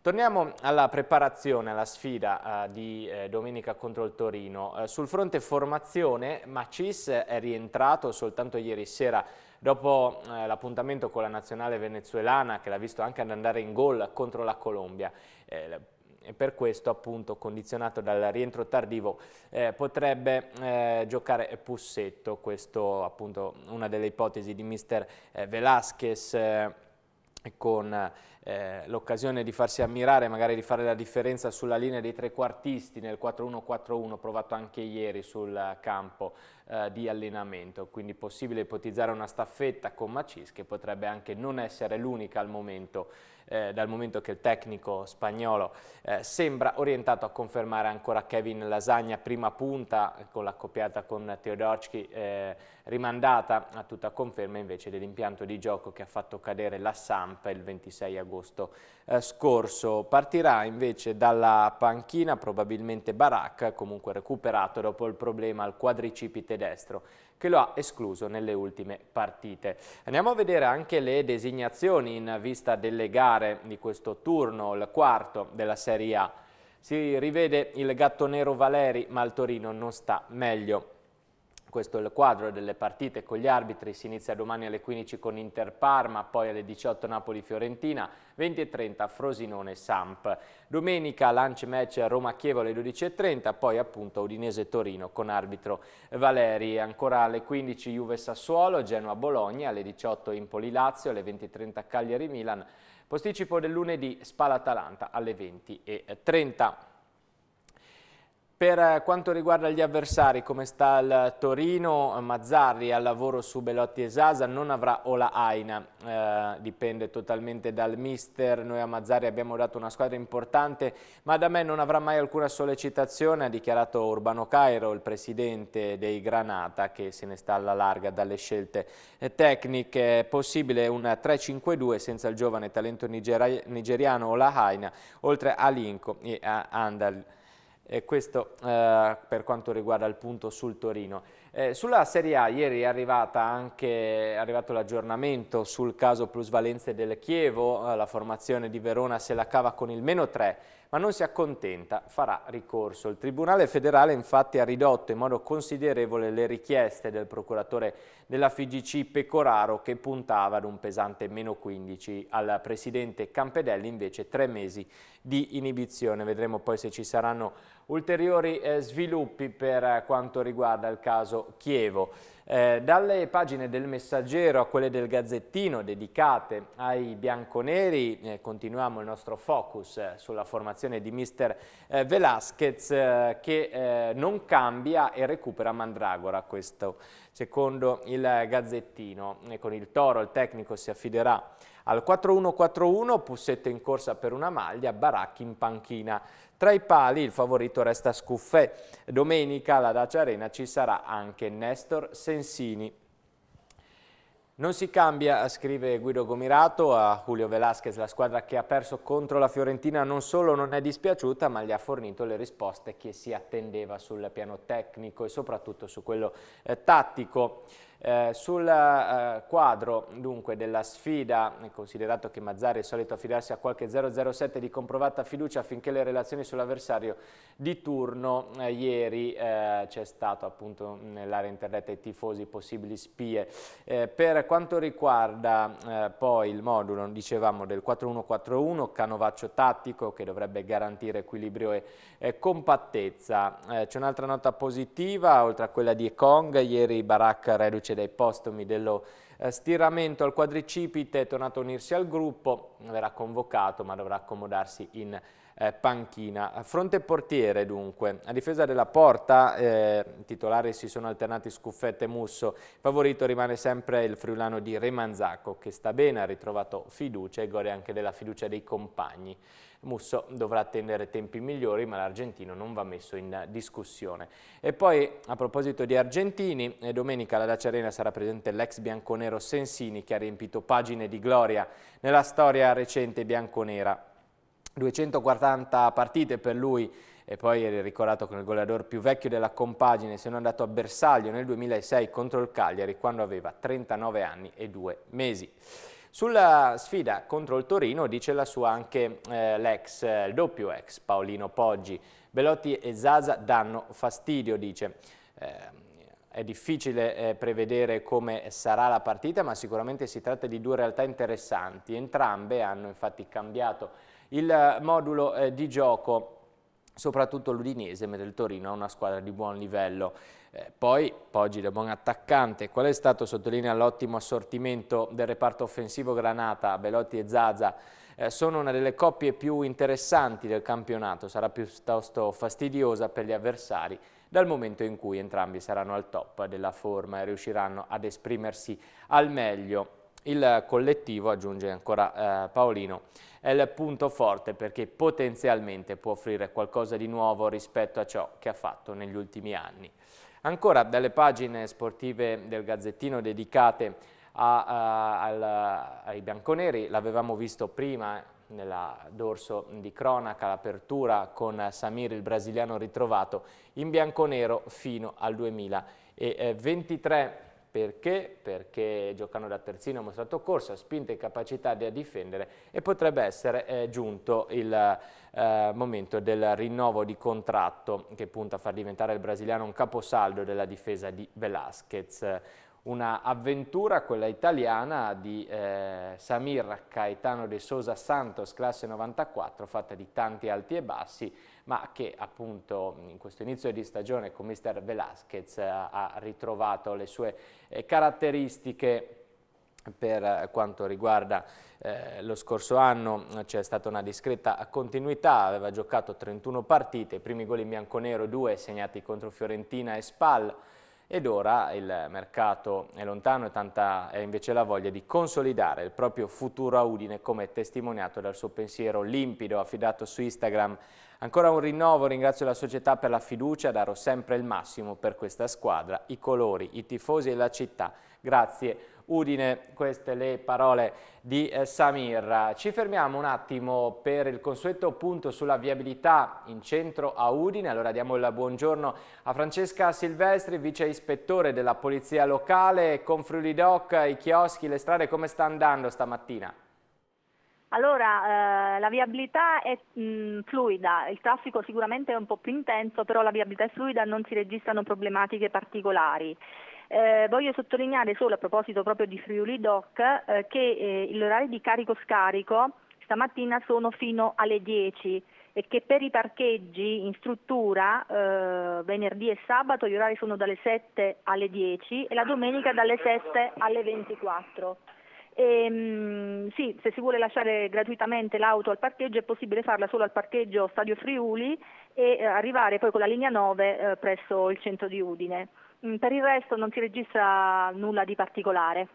Torniamo alla preparazione, alla sfida uh, di eh, domenica contro il Torino. Uh, sul fronte formazione, Macis è rientrato soltanto ieri sera dopo eh, l'appuntamento con la nazionale venezuelana che l'ha visto anche andare in gol contro la Colombia. Eh, e per questo appunto condizionato dal rientro tardivo eh, potrebbe eh, giocare Pussetto, questo appunto una delle ipotesi di mister eh, Velasquez eh, con eh, l'occasione di farsi ammirare, magari di fare la differenza sulla linea dei trequartisti nel 4-1-4-1 provato anche ieri sul campo eh, di allenamento, quindi possibile ipotizzare una staffetta con Macis che potrebbe anche non essere l'unica al momento eh, dal momento che il tecnico spagnolo eh, sembra orientato a confermare ancora Kevin Lasagna prima punta con l'accoppiata con Teodorski eh, rimandata a tutta conferma invece dell'impianto di gioco che ha fatto cadere la Samp il 26 agosto eh, scorso. Partirà invece dalla panchina probabilmente Barak comunque recuperato dopo il problema al quadricipite destro che lo ha escluso nelle ultime partite. Andiamo a vedere anche le designazioni in vista delle gare di questo turno, il quarto della Serie A. Si rivede il gatto nero Valeri, ma il Torino non sta meglio. Questo è il quadro delle partite con gli arbitri, si inizia domani alle 15 con Inter Parma, poi alle 18 Napoli-Fiorentina, 20.30 Frosinone-Samp. Domenica lunch match Roma-Chievo alle 12.30, poi appunto Udinese-Torino con arbitro Valeri. Ancora alle 15 Juve-Sassuolo, Genoa-Bologna, alle 18 Impoli-Lazio, alle 20.30 Cagliari-Milan, posticipo del lunedì Spala-Atalanta alle 20.30. Per eh, quanto riguarda gli avversari, come sta il Torino, Mazzarri al lavoro su Belotti e Sasa, non avrà Ola Aina, eh, dipende totalmente dal mister, noi a Mazzarri abbiamo dato una squadra importante, ma da me non avrà mai alcuna sollecitazione, ha dichiarato Urbano Cairo, il presidente dei Granata, che se ne sta alla larga dalle scelte eh, tecniche, è possibile un 3-5-2 senza il giovane talento nigeriano Ola Aina, oltre a Linco e a Andal. E questo eh, per quanto riguarda il punto sul Torino. Eh, sulla Serie A ieri è, anche, è arrivato l'aggiornamento sul caso plusvalenze del Chievo, eh, la formazione di Verona se la cava con il meno 3 ma non si accontenta, farà ricorso. Il Tribunale federale infatti ha ridotto in modo considerevole le richieste del procuratore della FIGC Pecoraro che puntava ad un pesante meno 15, al presidente Campedelli invece tre mesi di inibizione. Vedremo poi se ci saranno ulteriori eh, sviluppi per eh, quanto riguarda il caso Chievo. Eh, dalle pagine del Messaggero a quelle del Gazzettino dedicate ai bianconeri eh, continuiamo il nostro focus eh, sulla formazione di mister eh, Velasquez eh, che non cambia e recupera Mandragora, questo secondo il Gazzettino. E con il Toro il tecnico si affiderà al 4-1-4-1, Pussetto in corsa per una maglia, Baracchi in panchina. Tra i pali il favorito resta Scuffè. Domenica alla Dacia Arena ci sarà anche Nestor Sensini. Non si cambia, scrive Guido Gomirato, a Julio Velasquez la squadra che ha perso contro la Fiorentina non solo non è dispiaciuta ma gli ha fornito le risposte che si attendeva sul piano tecnico e soprattutto su quello eh, tattico. Eh, sul eh, quadro dunque, della sfida, considerato che Mazzari è solito affidarsi a qualche 007 di comprovata fiducia affinché le relazioni sull'avversario di turno, eh, ieri eh, c'è stato appunto nell'area internet i tifosi possibili spie. Eh, per quanto riguarda eh, poi il modulo, dicevamo, del 4-1-4-1, canovaccio tattico che dovrebbe garantire equilibrio e compattezza. c'è un'altra nota positiva, oltre a quella di Kong, ieri Barak reduce vincitrice dai postumi dello eh, stiramento al quadricipite, è tornato a unirsi al gruppo, verrà convocato ma dovrà accomodarsi in eh, panchina. A fronte portiere dunque, a difesa della porta, eh, i titolari si sono alternati Scuffetta e Musso, favorito rimane sempre il friulano di Remanzacco che sta bene, ha ritrovato fiducia e gode anche della fiducia dei compagni. Musso dovrà attendere tempi migliori, ma l'argentino non va messo in discussione. E poi, a proposito di argentini, eh, domenica alla Dacia Arena sarà presente l'ex bianconero Sensini, che ha riempito pagine di gloria nella storia recente bianconera. 240 partite per lui e poi è ricordato come il goleador più vecchio della compagine, se n'è andato a bersaglio nel 2006 contro il Cagliari quando aveva 39 anni e 2 mesi. Sulla sfida contro il Torino dice la sua anche eh, l'ex, eh, il doppio ex Paolino Poggi. Belotti e Zaza danno fastidio, dice. Eh, è difficile eh, prevedere come sarà la partita, ma sicuramente si tratta di due realtà interessanti. Entrambe hanno infatti cambiato il eh, modulo eh, di gioco, soprattutto l'Udinese, mentre il Torino è una squadra di buon livello. Eh, poi Poggi da buon attaccante, qual è stato, sottolinea l'ottimo assortimento del reparto offensivo Granata, Belotti e Zaza, eh, sono una delle coppie più interessanti del campionato, sarà piuttosto fastidiosa per gli avversari dal momento in cui entrambi saranno al top della forma e riusciranno ad esprimersi al meglio. Il collettivo, aggiunge ancora eh, Paolino, è il punto forte perché potenzialmente può offrire qualcosa di nuovo rispetto a ciò che ha fatto negli ultimi anni. Ancora dalle pagine sportive del Gazzettino dedicate a, a, al, ai bianconeri, l'avevamo visto prima nella dorso di cronaca, l'apertura con Samir il brasiliano ritrovato in bianconero fino al 2023. Perché? Perché giocando da terzino ha mostrato corsa, spinta e capacità di difendere e potrebbe essere eh, giunto il eh, momento del rinnovo di contratto che punta a far diventare il brasiliano un caposaldo della difesa di Velasquez. Una avventura, quella italiana, di eh, Samir Caetano de Sosa Santos, classe 94, fatta di tanti alti e bassi, ma che appunto in questo inizio di stagione con Mr. Velasquez eh, ha ritrovato le sue eh, caratteristiche per quanto riguarda eh, lo scorso anno c'è stata una discreta continuità, aveva giocato 31 partite, i primi gol in bianconero 2 segnati contro Fiorentina e Spal ed ora il mercato è lontano e tanta è invece la voglia di consolidare il proprio futuro a Udine come testimoniato dal suo pensiero limpido affidato su Instagram Ancora un rinnovo, ringrazio la società per la fiducia, darò sempre il massimo per questa squadra, i colori, i tifosi e la città. Grazie Udine, queste le parole di eh, Samir. Ci fermiamo un attimo per il consueto punto sulla viabilità in centro a Udine. Allora diamo il buongiorno a Francesca Silvestri, vice ispettore della Polizia Locale, con Friuli Doc, i chioschi, le strade come sta andando stamattina? Allora, eh, la viabilità è mh, mm, fluida, il traffico sicuramente è un po' più intenso, però la viabilità è fluida, non si registrano problematiche particolari. Eh, voglio sottolineare solo a proposito proprio di Friuli Doc eh, che eh, l'orario di carico-scarico stamattina sono fino alle 10 e che per i parcheggi in struttura eh, venerdì e sabato gli orari sono dalle 7 alle 10 e la domenica dalle 7 alle 24. E, ehm, sì, se si vuole lasciare gratuitamente l'auto al parcheggio è possibile farla solo al parcheggio Stadio Friuli e eh, arrivare poi con la linea 9 eh, presso il centro di Udine. Mm, per il resto non si registra nulla di particolare.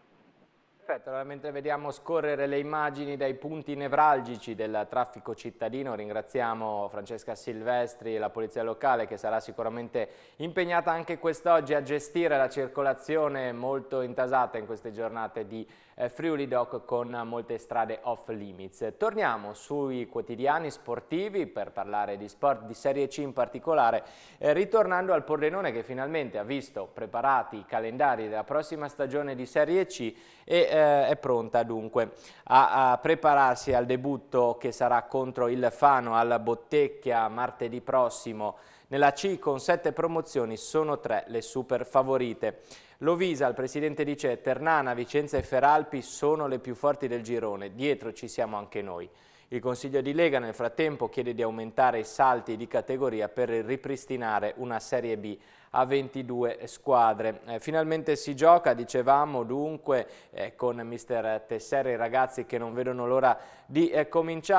Perfetto, allora mentre vediamo scorrere le immagini dai punti nevralgici del traffico cittadino, ringraziamo Francesca Silvestri e la Polizia Locale che sarà sicuramente impegnata anche quest'oggi a gestire la circolazione molto intasata in queste giornate di eh, Friuli Doc con molte strade off limits. Torniamo sui quotidiani sportivi per parlare di sport di Serie C in particolare, eh, ritornando al Pordenone che finalmente ha visto preparati i calendari della prossima stagione di Serie C e eh, è pronta dunque a, a prepararsi al debutto che sarà contro il Fano alla Bottecchia martedì prossimo nella C con sette promozioni sono tre le super favorite. Lovisa, il presidente dice, Ternana, Vicenza e Feralpi sono le più forti del girone, dietro ci siamo anche noi. Il Consiglio di Lega nel frattempo chiede di aumentare i salti di categoria per ripristinare una Serie B a 22 squadre. Eh, finalmente si gioca, dicevamo dunque, eh, con mister Tesseri, i ragazzi che non vedono l'ora di eh, cominciare.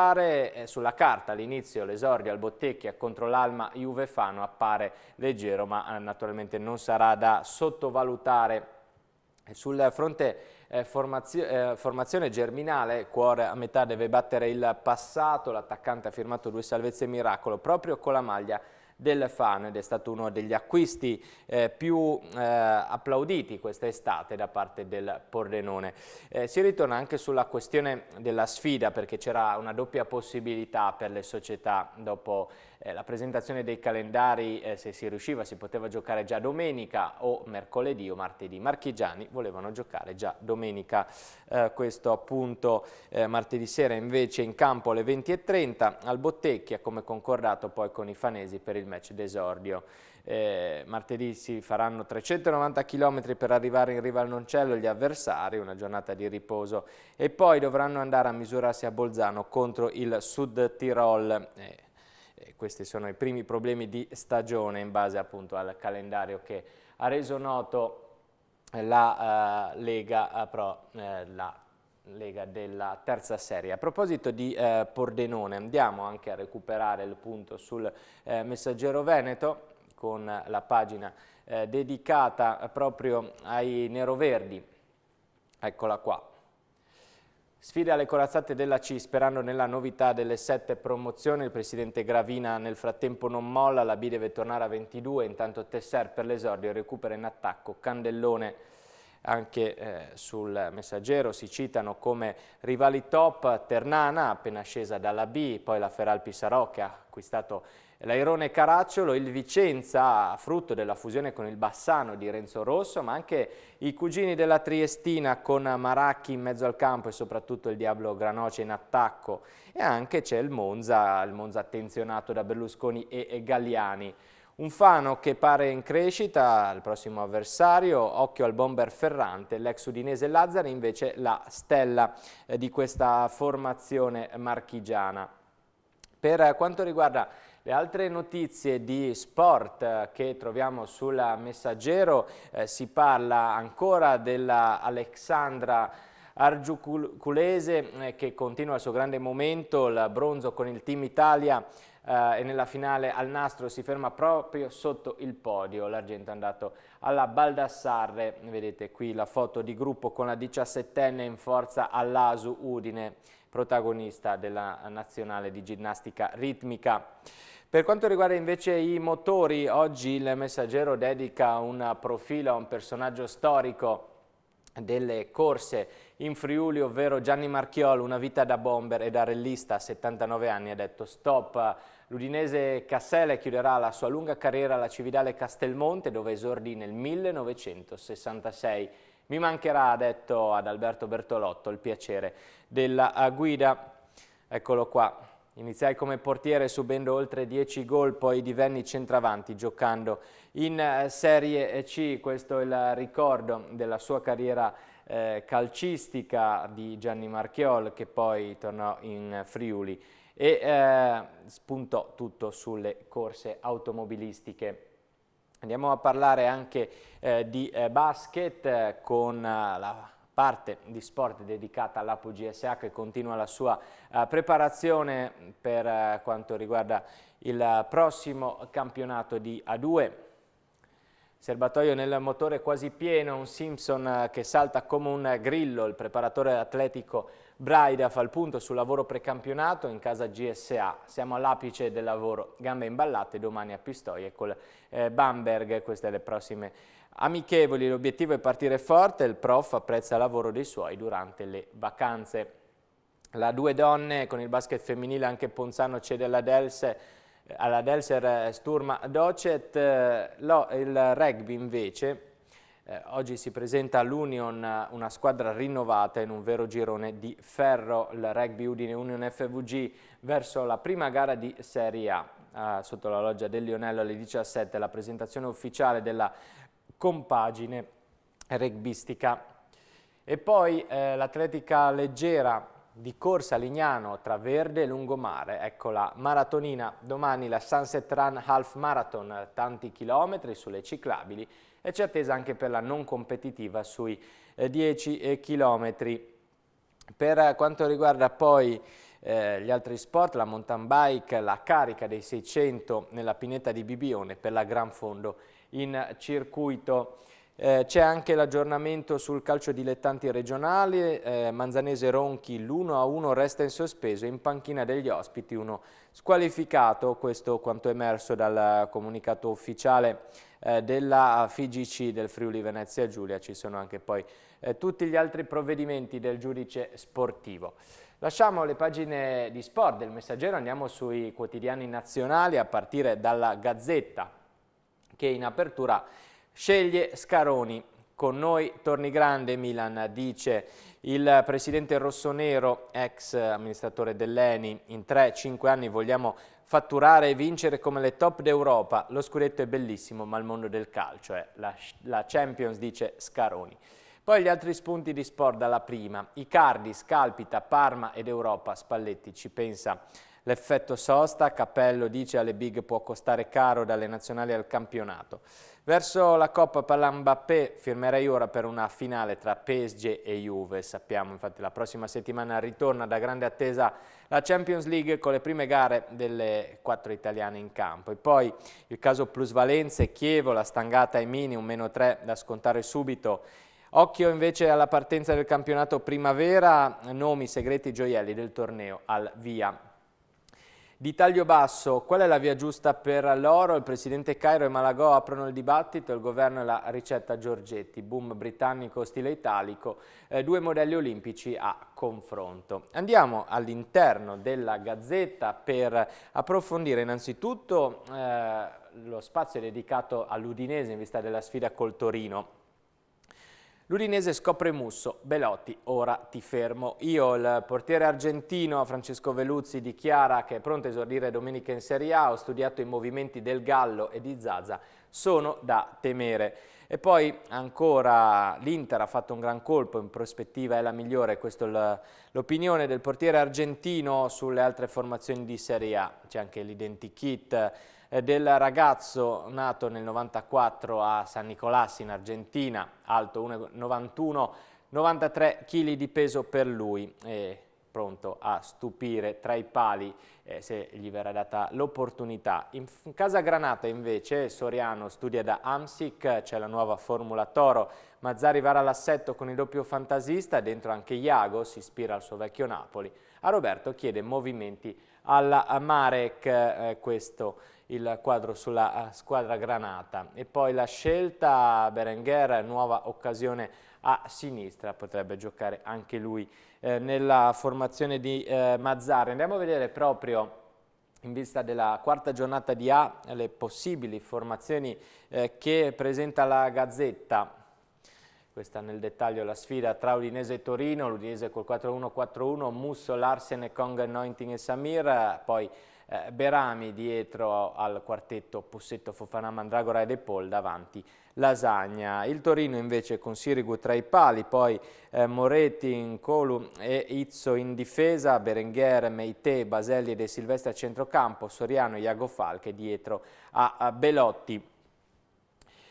Eh, sulla carta all'inizio l'esordio al Bottecchia contro l'Alma Juve Fano appare leggero, ma eh, naturalmente non sarà da sottovalutare sul fronte eh, formazio eh, formazione germinale, cuore a metà deve battere il passato, l'attaccante ha firmato due salvezze miracolo proprio con la maglia del fan ed è stato uno degli acquisti eh, più eh, applauditi quest'estate da parte del Pordenone. Eh, si ritorna anche sulla questione della sfida perché c'era una doppia possibilità per le società dopo eh, la presentazione dei calendari, eh, se si riusciva, si poteva giocare già domenica o mercoledì o martedì. Marchigiani volevano giocare già domenica, eh, questo appunto eh, martedì sera invece in campo alle 20.30 al Bottecchia come concordato poi con i fanesi per il match d'esordio. Eh, martedì si faranno 390 km per arrivare in riva al Noncello gli avversari, una giornata di riposo e poi dovranno andare a misurarsi a Bolzano contro il Sud Tirol. Eh, eh, questi sono i primi problemi di stagione in base appunto al calendario che ha reso noto la eh, Lega eh, Pro, eh, la Lega della terza serie. A proposito di eh, Pordenone, andiamo anche a recuperare il punto sul eh, Messaggero Veneto con la pagina eh, dedicata proprio ai neroverdi. Eccola qua. Sfide alle corazzate della C sperando nella novità delle sette promozioni. Il presidente Gravina nel frattempo non molla, la B deve tornare a 22, intanto Tesser per l'esordio recupera in attacco Candellone. Anche eh, sul messaggero si citano come rivali top Ternana, appena scesa dalla B, poi la Feral Pisarò che ha acquistato il L'Airone Caracciolo, il Vicenza, frutto della fusione con il Bassano di Renzo Rosso, ma anche i cugini della Triestina con Maracchi in mezzo al campo e soprattutto il Diablo Granoce in attacco. E anche c'è il Monza, il Monza attenzionato da Berlusconi e, Galliani. Un Fano che pare in crescita, il prossimo avversario, occhio al bomber Ferrante, l'ex udinese Lazzari invece la stella eh, di questa formazione marchigiana. Per quanto riguarda le altre notizie di sport eh, che troviamo sulla Messaggero eh, si parla ancora della Alexandra Argiuculese eh, che continua il suo grande momento, il bronzo con il Team Italia eh, e nella finale al nastro si ferma proprio sotto il podio. L'argento è andato alla Baldassarre, vedete qui la foto di gruppo con la 17enne in forza all'Asu Udine protagonista della nazionale di ginnastica ritmica. Per quanto riguarda invece i motori, oggi il messaggero dedica un profilo a un personaggio storico delle corse in Friuli, ovvero Gianni Marchiol, una vita da bomber e da rellista a 79 anni, ha detto stop. L'udinese Cassele chiuderà la sua lunga carriera alla Cividale Castelmonte, dove esordì nel 1966. Mi mancherà, ha detto ad Alberto Bertolotto, il piacere della eh, guida. Eccolo qua. Iniziai come portiere subendo oltre 10 gol, poi divenni centravanti giocando in eh, Serie C. Questo è il ricordo della sua carriera eh, calcistica di Gianni Marchiol che poi tornò in Friuli e eh, spuntò tutto sulle corse automobilistiche. Andiamo a parlare anche eh, di eh, basket eh, con eh, la parte di sport dedicata all'APO-GSA che continua la sua eh, preparazione per eh, quanto riguarda il prossimo campionato di A2. Serbatoio nel motore quasi pieno, un Simpson che salta come un grillo, il preparatore atletico Braida fa il punto sul lavoro precampionato in casa GSA. Siamo all'apice del lavoro, gambe imballate, domani a Pistoia con eh, Bamberg. Queste sono le prossime amichevoli. L'obiettivo è partire forte, il prof apprezza il lavoro dei suoi durante le vacanze. La due donne con il basket femminile, anche Ponzano cede alla Delse alla Delser eh, Sturma Docet, eh, il rugby invece eh, oggi si presenta all'Union una squadra rinnovata in un vero girone di ferro, il rugby Udine Union FVG verso la prima gara di Serie A. Eh, sotto la loggia del Lionello alle 17 la presentazione ufficiale della compagine rugbistica. E poi eh, l'atletica leggera di corsa a Lignano tra Verde e Lungomare, ecco la maratonina, domani la Sunset Run Half Marathon, tanti chilometri sulle ciclabili e c'è attesa anche per la non competitiva sui 10 eh, km. Eh, per eh, quanto riguarda poi eh, gli altri sport, la mountain bike, la carica dei 600 nella pineta di Bibione per la Gran Fondo in circuito. Eh, C'è anche l'aggiornamento sul calcio dilettanti regionali, eh, Manzanese Ronchi l'1-1 resta in sospeso, in panchina degli ospiti uno squalificato, questo quanto emerso dal comunicato ufficiale eh, della FIGC del Friuli Venezia Giulia, ci sono anche poi eh, tutti gli altri provvedimenti del giudice sportivo. Lasciamo le pagine di sport del messaggero, andiamo sui quotidiani nazionali a partire dalla Gazzetta che in apertura sceglie Scaroni. Con noi torni grande Milan, dice il presidente rossonero, ex amministratore dell'ENI. In 3-5 anni vogliamo fatturare e vincere come le top d'Europa. Lo scudetto è bellissimo, ma il mondo del calcio è la, la Champions, dice Scaroni. Poi gli altri spunti di sport dalla prima. Icardi, Scalpita, Parma ed Europa. Spalletti ci pensa l'effetto sosta. Cappello dice alle big può costare caro dalle nazionali al campionato. Verso la Coppa per l'Mbappé firmerei ora per una finale tra PSG e Juve, sappiamo infatti la prossima settimana ritorna da grande attesa la Champions League con le prime gare delle quattro italiane in campo e poi il caso plusvalenze, Chievo, la stangata ai mini, un meno tre da scontare subito Occhio invece alla partenza del campionato primavera, nomi, segreti, gioielli del torneo al via di taglio basso, qual è la via giusta per l'oro? Il presidente Cairo e Malagò aprono il dibattito, il governo e la ricetta Giorgetti, boom britannico stile italico, eh, due modelli olimpici a confronto. Andiamo all'interno della Gazzetta per approfondire innanzitutto eh, lo spazio dedicato all'Udinese in vista della sfida col Torino. L'Udinese scopre Musso, Belotti, ora ti fermo. Io, il portiere argentino Francesco Veluzzi dichiara che è pronto a esordire domenica in Serie A, ho studiato i movimenti del Gallo e di Zaza, sono da temere. E poi ancora l'Inter ha fatto un gran colpo, in prospettiva è la migliore, questa è l'opinione del portiere argentino sulle altre formazioni di Serie A. C'è anche l'identikit eh, del ragazzo nato nel 94 a San Nicolás in Argentina, alto 1,91, 93 kg di peso per lui. E pronto a stupire tra i pali eh, se gli verrà data l'opportunità. In Casa Granata invece Soriano studia da Amsic, c'è la nuova Formula Toro, Mazzari varrà l'assetto con il doppio fantasista, dentro anche Iago si ispira al suo vecchio Napoli, a Roberto chiede movimenti al Marek, eh, questo il quadro sulla eh, squadra granata. E poi la scelta Berenguer, nuova occasione a sinistra, potrebbe giocare anche lui eh, nella formazione di eh, Mazzarri. Andiamo a vedere proprio in vista della quarta giornata di A le possibili formazioni eh, che presenta la Gazzetta. Questa nel dettaglio la sfida tra Udinese e Torino, l'Udinese col 4-1-4-1, Musso, Larsen, Kong, Anointing e Samir, poi eh, Berami dietro al quartetto Pussetto, Fofana, Mandragora e De Paul, davanti Lasagna. Il Torino invece con Sirigu tra i pali, poi eh, Moretti, Colu e Izzo in difesa, Berenguer, Meite, Baselli e De Silvestri a centrocampo, Soriano e Iago Falche dietro a, a Belotti.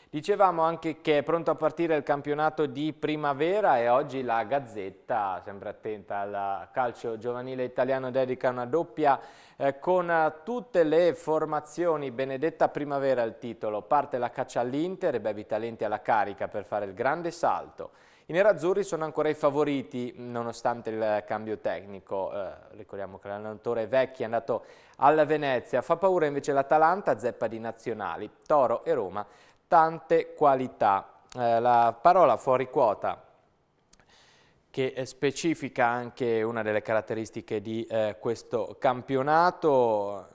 Dicevamo anche che è pronto a partire il campionato di primavera e oggi la Gazzetta, sempre attenta al calcio giovanile italiano, dedica una doppia eh, con tutte le formazioni. Benedetta primavera il titolo, parte la caccia all'Inter e bevi talenti alla carica per fare il grande salto. I nerazzurri sono ancora i favoriti nonostante il cambio tecnico, eh, ricordiamo che l'allenatore Vecchi è andato alla Venezia, fa paura invece l'Atalanta, zeppa di nazionali, Toro e Roma tante qualità. Eh, la parola fuori quota che specifica anche una delle caratteristiche di eh, questo campionato,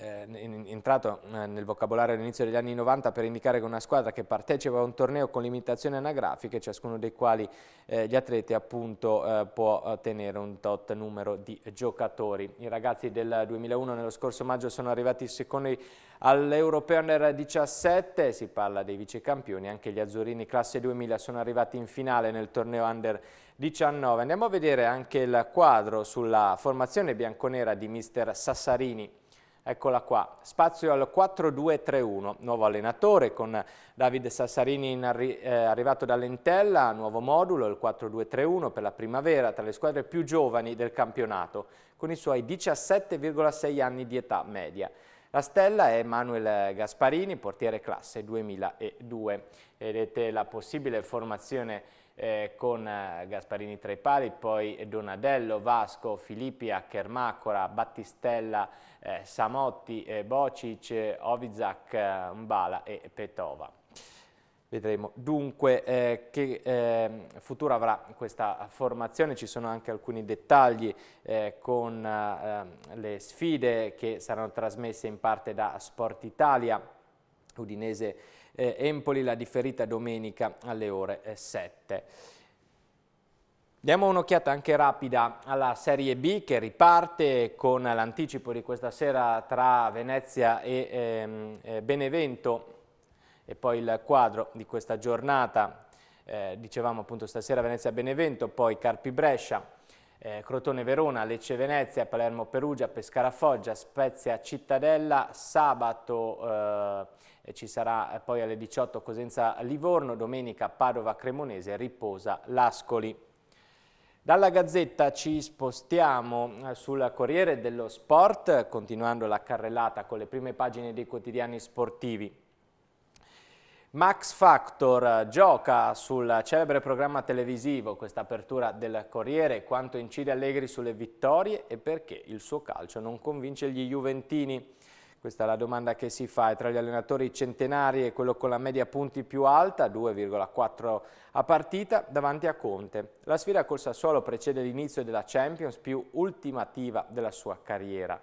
Ehm, entrato eh, nel vocabolario all'inizio degli anni 90 per indicare che una squadra che partecipa a un torneo con limitazioni anagrafiche, ciascuno dei quali eh, gli atleti appunto eh, può eh, tenere un tot numero di giocatori. I ragazzi del 2001 nello scorso maggio sono arrivati secondi all'Europeo Under 17, si parla dei vicecampioni, anche gli azzurrini classe 2000 sono arrivati in finale nel torneo Under 19. Andiamo a vedere anche il quadro sulla formazione bianconera di mister Sassarini. Eccola qua, spazio al 4-2-3-1, nuovo allenatore con Davide Sassarini arri eh, arrivato dall'Entella, nuovo modulo, il 4-2-3-1 per la primavera tra le squadre più giovani del campionato, con i suoi 17,6 anni di età media. La stella è Manuel Gasparini, portiere classe 2002. Vedete la possibile formazione eh, con eh, Gasparini tra i pali, poi Donadello, Vasco, Filippi, Acchermacora, Battistella, eh, Samotti, eh, Bocic, Ovizak, eh, Mbala e Petova. Vedremo dunque eh, che eh, futuro avrà questa formazione, ci sono anche alcuni dettagli eh, con eh, le sfide che saranno trasmesse in parte da Sport Italia, Udinese eh, Empoli la differita domenica alle ore 7. Eh, Diamo un'occhiata anche rapida alla Serie B che riparte con l'anticipo di questa sera tra Venezia e ehm, eh, Benevento e poi il quadro di questa giornata, eh, dicevamo appunto stasera Venezia-Benevento, poi Carpi-Brescia, eh, Crotone-Verona, Lecce-Venezia, Palermo-Perugia, Pescara-Foggia, Spezia-Cittadella, sabato eh, ci sarà eh, poi alle 18 Cosenza-Livorno, domenica Padova-Cremonese, Riposa-Lascoli. Dalla Gazzetta ci spostiamo eh, sul Corriere dello Sport, continuando la carrellata con le prime pagine dei quotidiani sportivi. Max Factor eh, gioca sul celebre programma televisivo, questa apertura del Corriere, quanto incide Allegri sulle vittorie e perché il suo calcio non convince gli Juventini. Questa è la domanda che si fa. è tra gli allenatori centenari e quello con la media punti più alta, 2,4 a partita, davanti a Conte. La sfida col Sassuolo precede l'inizio della Champions più ultimativa della sua carriera.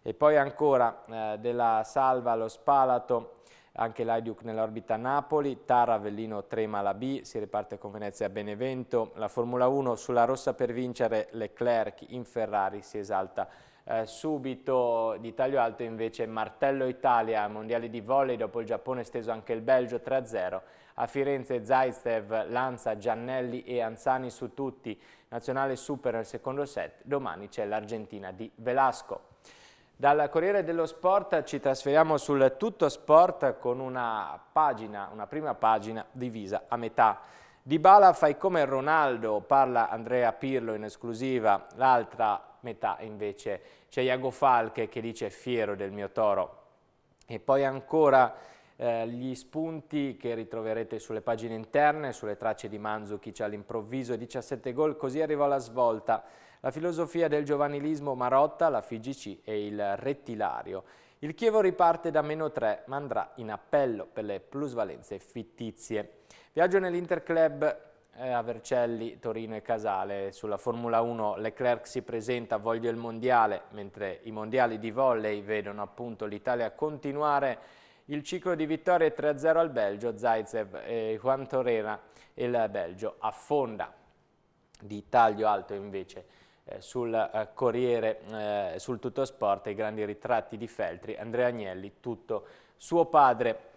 E poi ancora eh, della salva allo Spalato anche l'Aiduc nell'orbita Napoli, Tara, Vellino, Trema, la B, si riparte con Venezia a Benevento, la Formula 1 sulla rossa per vincere, Leclerc in Ferrari si esalta eh, subito di taglio alto invece Martello Italia, mondiale di volley, dopo il Giappone steso anche il Belgio 3-0. A Firenze Zaitsev, Lanza, Giannelli e Anzani su tutti, nazionale super nel secondo set, domani c'è l'Argentina di Velasco. Dal Corriere dello Sport ci trasferiamo sul Tutto Sport con una pagina, una prima pagina divisa a metà. Di Bala fai come Ronaldo, parla Andrea Pirlo in esclusiva, l'altra metà invece c'è Iago Falche che dice fiero del mio toro e poi ancora eh, gli spunti che ritroverete sulle pagine interne, sulle tracce di Manzukic all'improvviso, 17 gol, così arrivò la svolta, la filosofia del giovanilismo Marotta, la FIGC e il rettilario. Il Chievo riparte da meno 3 ma andrà in appello per le plusvalenze fittizie. Viaggio nell'Interclub eh, a Vercelli, Torino e Casale. Sulla Formula 1 Leclerc si presenta voglio il mondiale, mentre i mondiali di volley vedono appunto l'Italia continuare il ciclo di vittorie 3-0 al Belgio, Zaitsev e Juan Torera e il Belgio affonda di taglio alto invece eh, sul eh, Corriere, eh, sul Sport, i grandi ritratti di Feltri, Andrea Agnelli, tutto suo padre.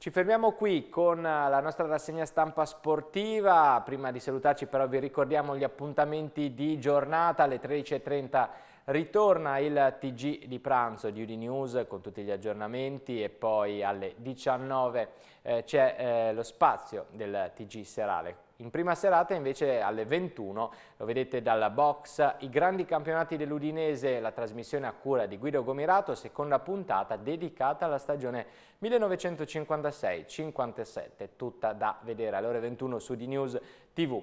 Ci fermiamo qui con eh, la nostra rassegna stampa sportiva, prima di salutarci però vi ricordiamo gli appuntamenti di giornata alle 13.30 ritorna il TG di pranzo di Udinews con tutti gli aggiornamenti e poi alle 19 eh, c'è eh, lo spazio del TG serale in prima serata invece alle 21, lo vedete dalla box, i grandi campionati dell'Udinese, la trasmissione a cura di Guido Gomirato, seconda puntata dedicata alla stagione 1956-57, tutta da vedere alle ore 21 su DNews TV.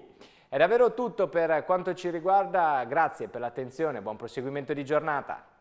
È davvero tutto per quanto ci riguarda, grazie per l'attenzione, buon proseguimento di giornata.